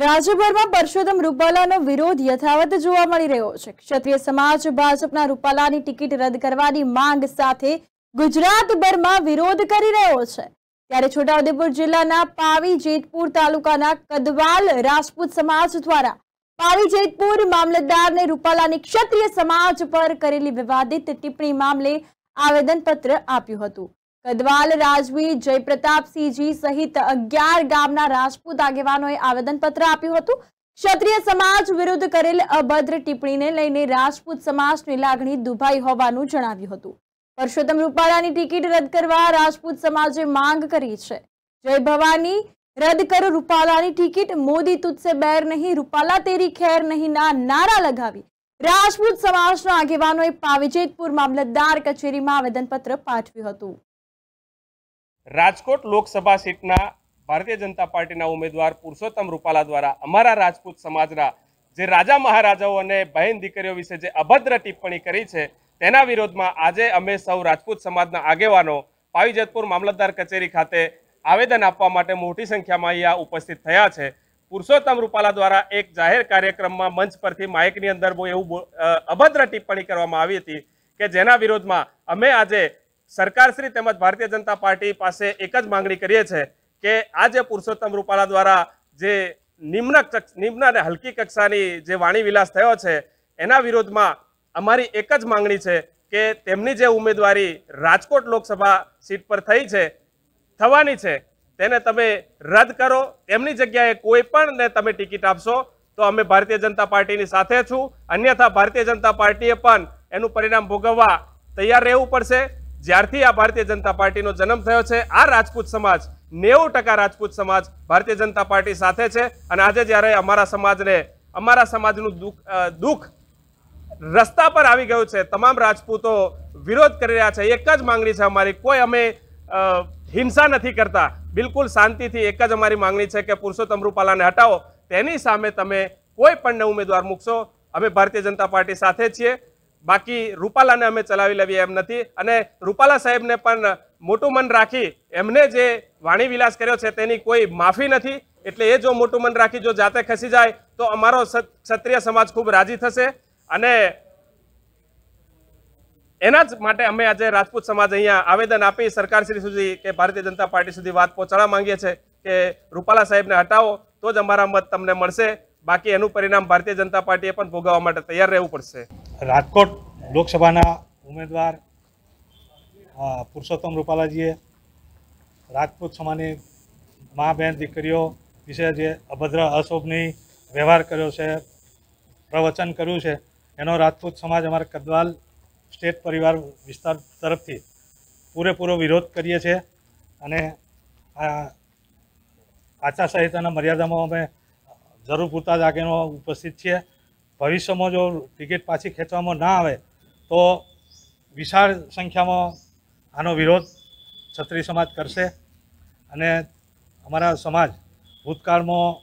રાજ્યભરમાં પરસોત્તમ રૂપાલાનો વિરોધ યથાવત જોવા મળી રહ્યો છે ક્ષત્રિય સમાજ ભાજપના રૂપાલાની ટિકિટ રદ કરવાની માંગ સાથે ગુજરાતભરમાં વિરોધ કરી રહ્યો છે ત્યારે છોટાઉદેપુર જિલ્લાના પાવી જેતપુર તાલુકાના કદવાલ રાજપૂત સમાજ દ્વારા પાવી જેતપુર મામલતદારને રૂપાલાની ક્ષત્રિય સમાજ પર કરેલી વિવાદિત ટિપ્પણી મામલે આવેદનપત્ર આપ્યું હતું કદવાલ રાજવી જયપ્રતાપસિંહજી સહિત અગિયાર ગામના રાજપૂત આગેવાનોએ આવેદનપત્ર આપ્યું હતું ક્ષત્રિય સમાજ વિરુદ્ધ કરેલ અભદ્ર ટિપ્પણીને લઈને રાજપૂત સમાજની લાગણી દુભાઈ હોવાનું જણાવ્યું હતું પરસોત્તમ રૂપાલાની ટિકિટ રદ કરવા રાજપૂત સમાજે માંગ કરી છે જય ભવાની રદ કરો રૂપાલાની ટિકિટ મોદી તુજસે બેર નહીં રૂપાલા તેરી ખેર નહીં ના નારા લગાવી રાજપૂત સમાજના આગેવાનોએ પાવીજેતપુર મામલતદાર કચેરીમાં આવેદનપત્ર પાઠવ્યું હતું રાજકોટ લોકસભા સીટના ભારતીય જનતા પાર્ટીના ઉમેદવાર પુરુષોત્તમ રૂપાલા દ્વારા અમારા રાજપૂત સમાજના જે રાજા મહારાજાઓ અને બહેન દીકરીઓ વિશે જે અભદ્ર ટિપ્પણી કરી છે તેના વિરોધમાં આજે અમે સૌ રાજપૂત સમાજના આગેવાનો પાવીજતપુર મામલતદાર કચેરી ખાતે આવેદન આપવા માટે મોટી સંખ્યામાં અહીંયા ઉપસ્થિત થયા છે પુરુષોત્તમ રૂપાલા દ્વારા એક જાહેર કાર્યક્રમમાં મંચ પરથી માઇકની અંદર બહુ એવું અભદ્ર ટિપ્પણી કરવામાં આવી હતી કે જેના વિરોધમાં અમે આજે સરકારશ્રી તેમજ ભારતીય જનતા પાર્ટી પાસે એક જ માગણી કરીએ છીએ કે આ જે પુરુષોત્તમ રૂપાલા દ્વારા જે નિમ્ન નિમ્ન અને હલકી કક્ષાની જે વાણીવિલાસ થયો છે એના વિરોધમાં અમારી એક જ માંગણી છે કે તેમની જે ઉમેદવારી રાજકોટ લોકસભા સીટ પર થઈ છે થવાની છે તેને તમે રદ કરો તેમની જગ્યાએ કોઈ પણને તમે ટિકિટ આપશો તો અમે ભારતીય જનતા પાર્ટીની સાથે છું અન્યથા ભારતીય જનતા પાર્ટીએ પણ એનું પરિણામ ભોગવવા તૈયાર રહેવું પડશે જ્યારથી આ ભારતીય જનતા પાર્ટીનો જન્મ થયો છે આ રાજપૂત સમાજ નેવું ટકા રાજપૂત સમાજ ભારતીય જનતા પાર્ટી સાથે છે અને આજે જ્યારે અમારા સમાજને અમારા સમાજનું દુઃખ દુઃખ રસ્તા પર આવી ગયું છે તમામ રાજપૂતો વિરોધ કરી રહ્યા છે એક જ માંગણી છે અમારી કોઈ અમે હિંસા નથી કરતા બિલકુલ શાંતિથી એક જ અમારી માંગણી છે કે પુરુષોત્તમ રૂપાલાને હટાવો તેની સામે તમે કોઈ પણ ઉમેદવાર મૂકશો અમે ભારતીય જનતા પાર્ટી સાથે છીએ બાકી રૂપાલાને અમે ચલાવી લેવી એમ નથી અને રૂપાલા સાહેબને પણ મોટું મન રાખી એમને જે વાણી વિલાસ કર્યો છે તેની કોઈ માફી નથી એટલે એ જો મોટું મન રાખી જો જાતે ખસી જાય તો અમારો ક્ષત્રિય સમાજ ખૂબ રાજી થશે અને એના જ માટે અમે આજે રાજપૂત સમાજ અહીંયા આવેદન આપી સરકારશ્રી સુધી કે ભારતીય જનતા પાર્ટી સુધી વાત પહોંચાડવા માંગીએ છીએ કે રૂપાલા સાહેબને હટાવો તો જ અમારા મત તમને મળશે બાકી એનું પરિણામ ભારતીય જનતા પાર્ટીએ પણ ભોગવવા માટે તૈયાર રહેવું પડશે રાજકોટ લોકસભાના ઉમેદવાર પુરુષોત્તમ રૂપાલાજીએ રાજપૂત સમાની મા બહેન દીકરીઓ વિશે જે અભદ્ર અશોભની વ્યવહાર કર્યો છે પ્રવચન કર્યું છે એનો રાજપૂત સમાજ અમારા કદવાલ સ્ટેટ પરિવાર વિસ્તાર તરફથી પૂરેપૂરો વિરોધ કરીએ છીએ અને આચાર સંહિતાના મર્યાદામાં અમે જરૂર પૂરતા જ આગેનો ઉપસ્થિત છીએ ભવિષ્યમાં જો ટિકિટ પાછી ખેંચવામાં ના આવે તો વિશાળ સંખ્યામાં આનો વિરોધ છત્રી સમાજ કરશે અને અમારા સમાજ ભૂતકાળમાં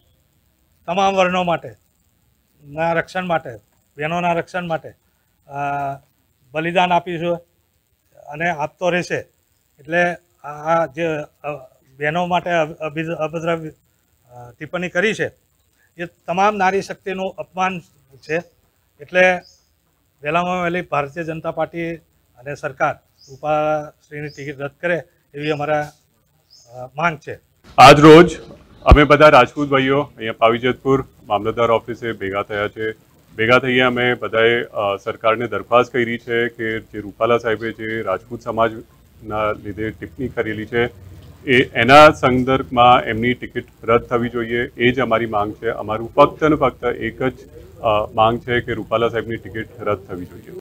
તમામ વર્ણો માટે ના રક્ષણ માટે બહેનોના રક્ષણ માટે બલિદાન આપીશું અને આપતો રહેશે એટલે આ જે બહેનો માટે અભિ અભદ્ર ટિપ્પણી કરી છે એ તમામ નારી શક્તિનું અપમાન છે એટલે વહેલામાં વહેલી ભારતીય જનતા પાર્ટી અને સરકાર રૂપાશ્રીની ટિકિટ રદ કરે એવી અમારા માંગ છે આજ રોજ અમે બધા રાજપૂત ભાઈઓ અહીંયા પાવીજતપુર મામલતદાર ઓફિસે ભેગા થયા છે ભેગા થઈએ અમે બધાએ સરકારને દરખાસ્ત કરી છે કે જે રૂપાલા સાહેબે જે રાજપૂત સમાજના લીધે ટિપ્પણી કરેલી છે એ એના સંદર્ભમાં એમની ટિકિટ રદ થવી જોઈએ એ જ અમારી માંગ છે અમારું ફક્ત ને ફક્ત એક જ માંગ છે કે રૂપાલા સાહેબની ટિકિટ રદ થવી જોઈએ